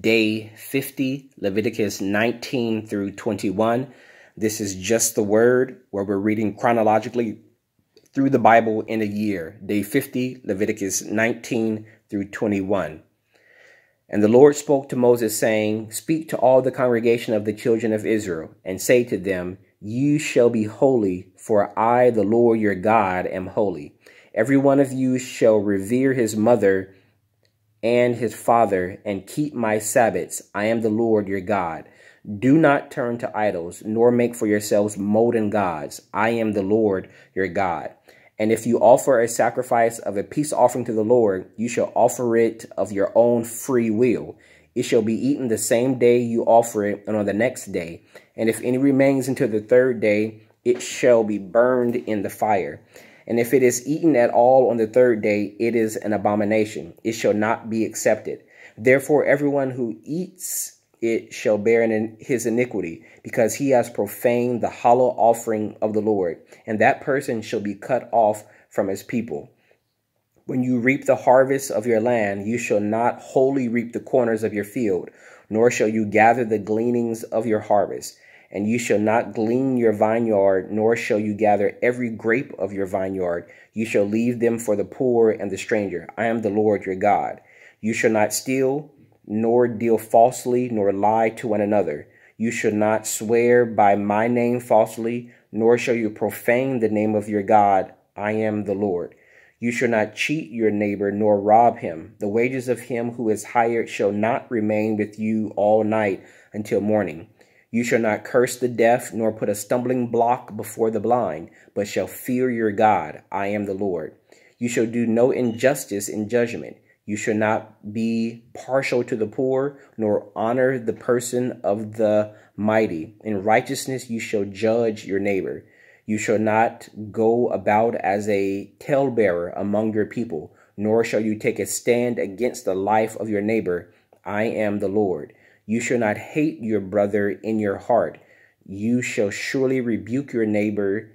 day 50, Leviticus 19 through 21. This is just the word where we're reading chronologically through the Bible in a year. Day 50, Leviticus 19 through 21. And the Lord spoke to Moses, saying, Speak to all the congregation of the children of Israel, and say to them, You shall be holy, for I, the Lord your God, am holy. Every one of you shall revere his mother and his father and keep my Sabbaths. I am the Lord your God. Do not turn to idols, nor make for yourselves molten gods. I am the Lord your God. And if you offer a sacrifice of a peace offering to the Lord, you shall offer it of your own free will. It shall be eaten the same day you offer it, and on the next day. And if any remains until the third day, it shall be burned in the fire. And if it is eaten at all on the third day, it is an abomination. It shall not be accepted. Therefore, everyone who eats it shall bear in his iniquity, because he has profaned the hollow offering of the Lord, and that person shall be cut off from his people. When you reap the harvest of your land, you shall not wholly reap the corners of your field, nor shall you gather the gleanings of your harvest. And you shall not glean your vineyard, nor shall you gather every grape of your vineyard. You shall leave them for the poor and the stranger. I am the Lord your God. You shall not steal, nor deal falsely, nor lie to one another. You shall not swear by my name falsely, nor shall you profane the name of your God. I am the Lord. You shall not cheat your neighbor, nor rob him. The wages of him who is hired shall not remain with you all night until morning. You shall not curse the deaf, nor put a stumbling block before the blind, but shall fear your God. I am the Lord. You shall do no injustice in judgment. You shall not be partial to the poor, nor honor the person of the mighty. In righteousness you shall judge your neighbor. You shall not go about as a talebearer among your people, nor shall you take a stand against the life of your neighbor. I am the Lord. You shall not hate your brother in your heart. You shall surely rebuke your neighbor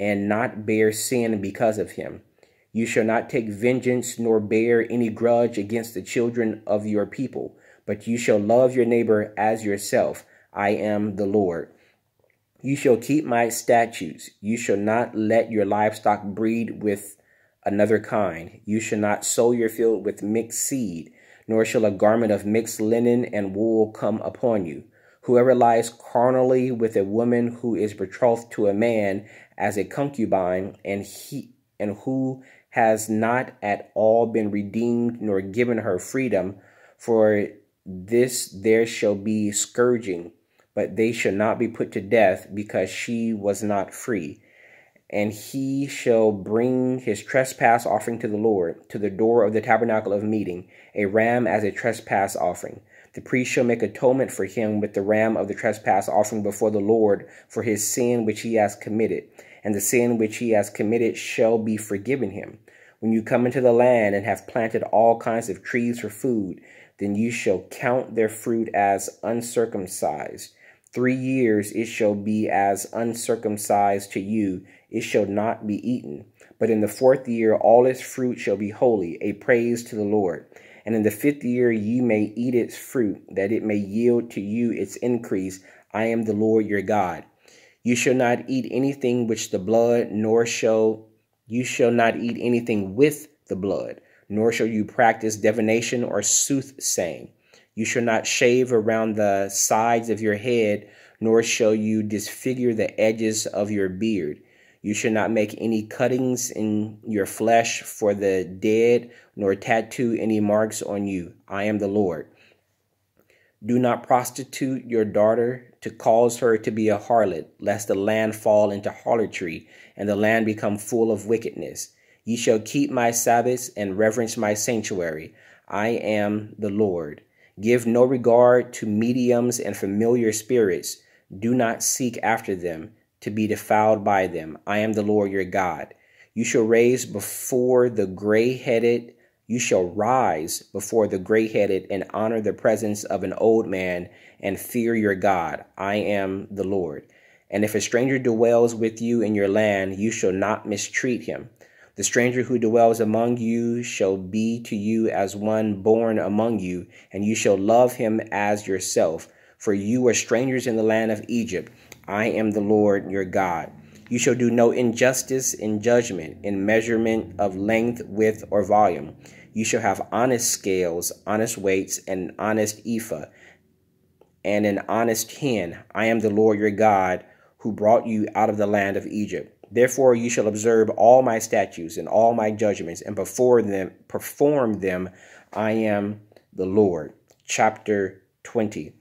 and not bear sin because of him. You shall not take vengeance nor bear any grudge against the children of your people, but you shall love your neighbor as yourself. I am the Lord. You shall keep my statutes. You shall not let your livestock breed with another kind. You shall not sow your field with mixed seed nor shall a garment of mixed linen and wool come upon you. Whoever lies carnally with a woman who is betrothed to a man as a concubine, and he and who has not at all been redeemed nor given her freedom, for this there shall be scourging, but they shall not be put to death, because she was not free, and he shall bring his trespass offering to the Lord, to the door of the tabernacle of meeting, a ram as a trespass offering. The priest shall make atonement for him with the ram of the trespass offering before the Lord for his sin which he has committed, and the sin which he has committed shall be forgiven him. When you come into the land and have planted all kinds of trees for food, then you shall count their fruit as uncircumcised. Three years it shall be as uncircumcised to you, it shall not be eaten. But in the fourth year all its fruit shall be holy, a praise to the Lord. And in the fifth year ye may eat its fruit, that it may yield to you its increase. I am the Lord your God. You shall not eat anything which the blood, nor shall you shall not eat anything with the blood, nor shall you practice divination or soothsaying. You shall not shave around the sides of your head, nor shall you disfigure the edges of your beard you should not make any cuttings in your flesh for the dead, nor tattoo any marks on you. I am the Lord. Do not prostitute your daughter to cause her to be a harlot, lest the land fall into harlotry and the land become full of wickedness. Ye shall keep my Sabbaths and reverence my sanctuary. I am the Lord. Give no regard to mediums and familiar spirits. Do not seek after them to be defiled by them. I am the Lord your God. You shall raise before the gray headed, you shall rise before the gray headed and honor the presence of an old man and fear your God. I am the Lord. And if a stranger dwells with you in your land, you shall not mistreat him. The stranger who dwells among you shall be to you as one born among you, and you shall love him as yourself. For you were strangers in the land of Egypt. I am the Lord your God. You shall do no injustice in judgment, in measurement of length, width, or volume. You shall have honest scales, honest weights, and honest ephah, and an honest hin. I am the Lord your God, who brought you out of the land of Egypt. Therefore you shall observe all my statutes and all my judgments, and perform them perform them. I am the Lord. Chapter 20.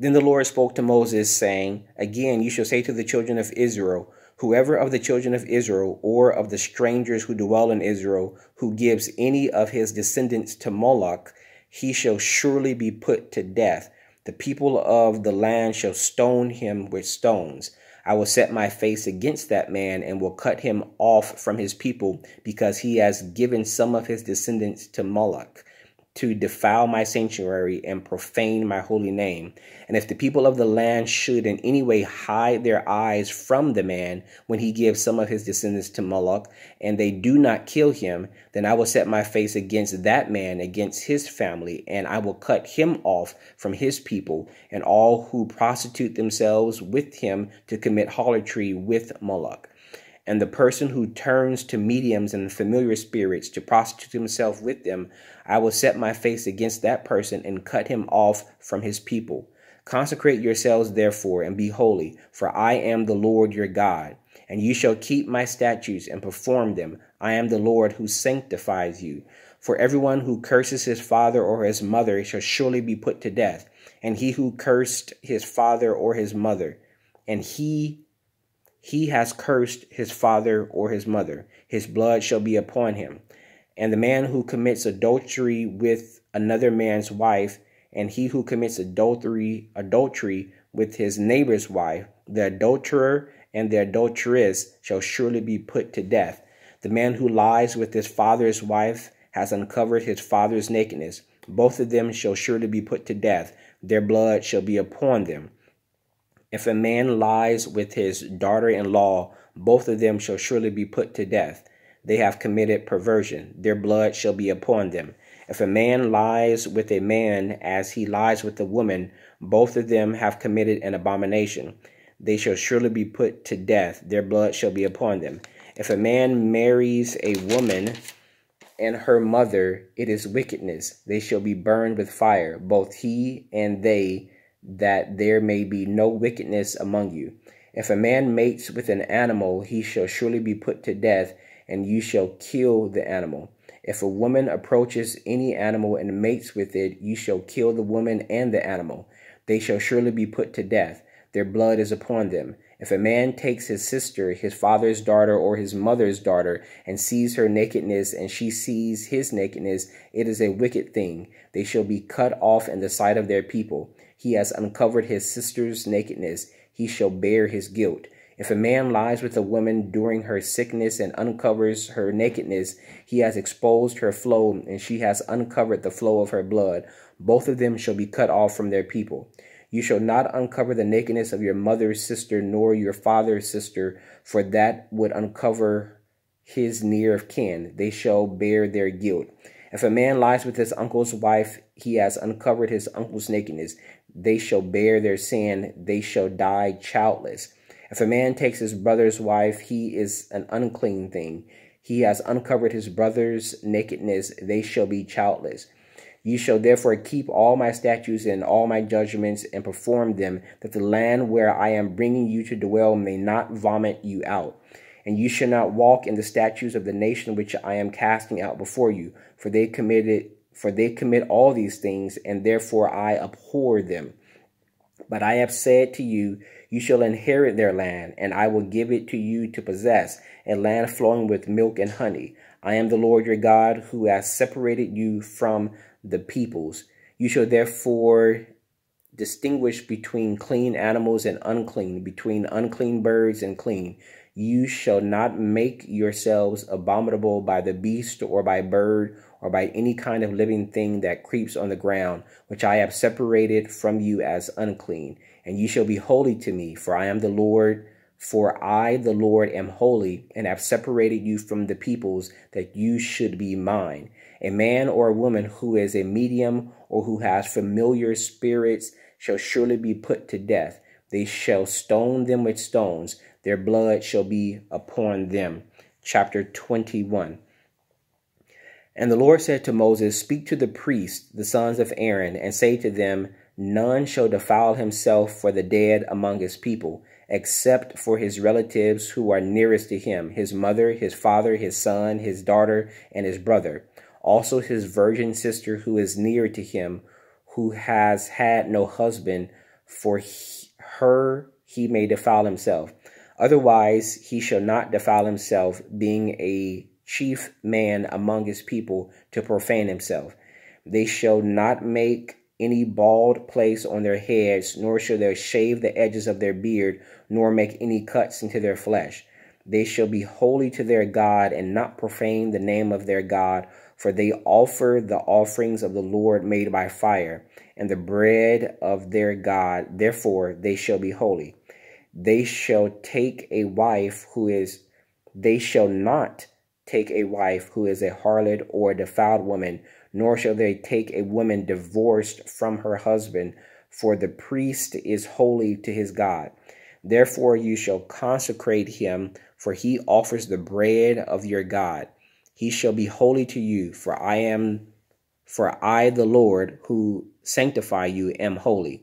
Then the Lord spoke to Moses, saying, Again, you shall say to the children of Israel, Whoever of the children of Israel or of the strangers who dwell in Israel, who gives any of his descendants to Moloch, he shall surely be put to death. The people of the land shall stone him with stones. I will set my face against that man and will cut him off from his people because he has given some of his descendants to Moloch to defile my sanctuary and profane my holy name. And if the people of the land should in any way hide their eyes from the man when he gives some of his descendants to Moloch, and they do not kill him, then I will set my face against that man, against his family, and I will cut him off from his people, and all who prostitute themselves with him to commit harlotry with Moloch and the person who turns to mediums and familiar spirits to prostitute himself with them, I will set my face against that person and cut him off from his people. Consecrate yourselves, therefore, and be holy, for I am the Lord your God. And you shall keep my statutes and perform them. I am the Lord who sanctifies you. For everyone who curses his father or his mother shall surely be put to death, and he who cursed his father or his mother, and he he has cursed his father or his mother. His blood shall be upon him. And the man who commits adultery with another man's wife, and he who commits adultery adultery with his neighbor's wife, the adulterer and the adulteress shall surely be put to death. The man who lies with his father's wife has uncovered his father's nakedness. Both of them shall surely be put to death. Their blood shall be upon them. If a man lies with his daughter in law, both of them shall surely be put to death. They have committed perversion, their blood shall be upon them. If a man lies with a man as he lies with a woman, both of them have committed an abomination. They shall surely be put to death, their blood shall be upon them. If a man marries a woman, and her mother, it is wickedness. They shall be burned with fire, both he and they that there may be no wickedness among you. If a man mates with an animal, he shall surely be put to death, and you shall kill the animal. If a woman approaches any animal and mates with it, you shall kill the woman and the animal. They shall surely be put to death. Their blood is upon them. If a man takes his sister, his father's daughter, or his mother's daughter, and sees her nakedness, and she sees his nakedness, it is a wicked thing. They shall be cut off in the sight of their people. He has uncovered his sister's nakedness. He shall bear his guilt. If a man lies with a woman during her sickness and uncovers her nakedness, he has exposed her flow, and she has uncovered the flow of her blood. Both of them shall be cut off from their people. You shall not uncover the nakedness of your mother's sister, nor your father's sister, for that would uncover his near of kin. They shall bear their guilt. If a man lies with his uncle's wife, he has uncovered his uncle's nakedness. They shall bear their sin. They shall die childless. If a man takes his brother's wife, he is an unclean thing. He has uncovered his brother's nakedness. They shall be childless. You shall therefore keep all my statutes and all my judgments and perform them, that the land where I am bringing you to dwell may not vomit you out. And you shall not walk in the statutes of the nation which I am casting out before you, for they committed for they commit all these things, and therefore I abhor them. But I have said to you, you shall inherit their land, and I will give it to you to possess, a land flowing with milk and honey. I am the Lord your God who has separated you from the peoples. You shall therefore distinguish between clean animals and unclean, between unclean birds and clean. You shall not make yourselves abominable by the beast or by bird or by any kind of living thing that creeps on the ground, which I have separated from you as unclean. And you shall be holy to me, for I am the Lord for I, the Lord, am holy, and have separated you from the peoples that you should be mine. A man or a woman who is a medium or who has familiar spirits shall surely be put to death. They shall stone them with stones, their blood shall be upon them. Chapter 21. And the Lord said to Moses, Speak to the priests, the sons of Aaron, and say to them, None shall defile himself for the dead among his people except for his relatives who are nearest to him his mother, his father, his son, his daughter, and his brother. Also, his virgin sister who is near to him, who has had no husband, for he, her he may defile himself. Otherwise, he shall not defile himself, being a chief man among his people, to profane himself. They shall not make any bald place on their heads, nor shall they shave the edges of their beard, nor make any cuts into their flesh. They shall be holy to their God, and not profane the name of their God, for they offer the offerings of the Lord made by fire, and the bread of their God. Therefore, they shall be holy. They shall take a wife who is, they shall not take a wife who is a harlot or a defiled woman, nor shall they take a woman divorced from her husband, for the priest is holy to his God. Therefore you shall consecrate him, for he offers the bread of your God. He shall be holy to you, for I am for I the Lord who sanctify you am holy.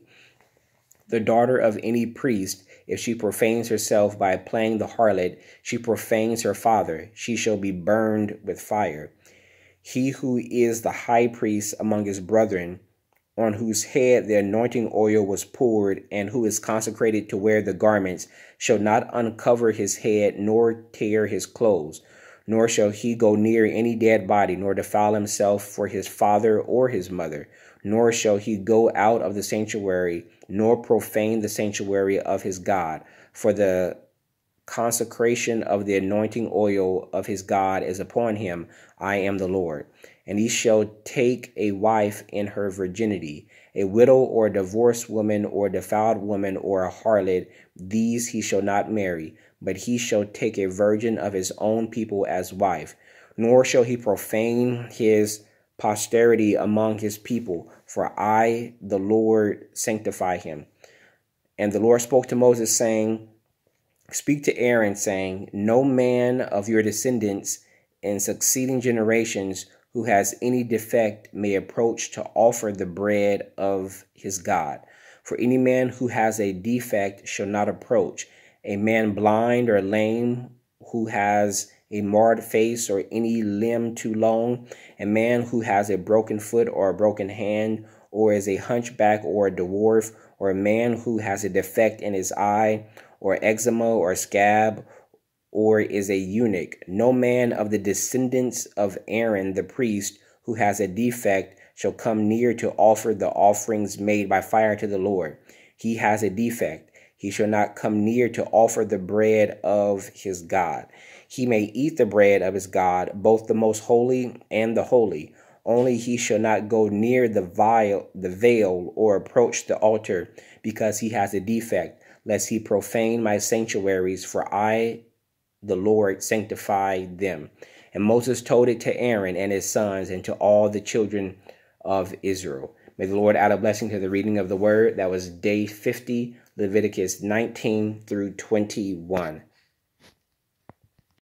The daughter of any priest, if she profanes herself by playing the harlot, she profanes her father, she shall be burned with fire he who is the high priest among his brethren, on whose head the anointing oil was poured, and who is consecrated to wear the garments, shall not uncover his head, nor tear his clothes, nor shall he go near any dead body, nor defile himself for his father or his mother, nor shall he go out of the sanctuary, nor profane the sanctuary of his God, for the consecration of the anointing oil of his God is upon him. I am the Lord. And he shall take a wife in her virginity, a widow or a divorced woman or a defiled woman or a harlot. These he shall not marry, but he shall take a virgin of his own people as wife. Nor shall he profane his posterity among his people, for I, the Lord, sanctify him. And the Lord spoke to Moses, saying, Speak to Aaron, saying, No man of your descendants in succeeding generations who has any defect may approach to offer the bread of his God. For any man who has a defect shall not approach. A man blind or lame who has a marred face or any limb too long, a man who has a broken foot or a broken hand, or is a hunchback or a dwarf, or a man who has a defect in his eye, or eczema or scab or is a eunuch, no man of the descendants of Aaron the priest who has a defect shall come near to offer the offerings made by fire to the Lord. He has a defect. He shall not come near to offer the bread of his God. He may eat the bread of his God, both the most holy and the holy. Only he shall not go near the vial, the veil, or approach the altar, because he has a defect lest he profane my sanctuaries, for I, the Lord, sanctify them. And Moses told it to Aaron and his sons and to all the children of Israel. May the Lord add a blessing to the reading of the word. That was day 50, Leviticus 19 through 21.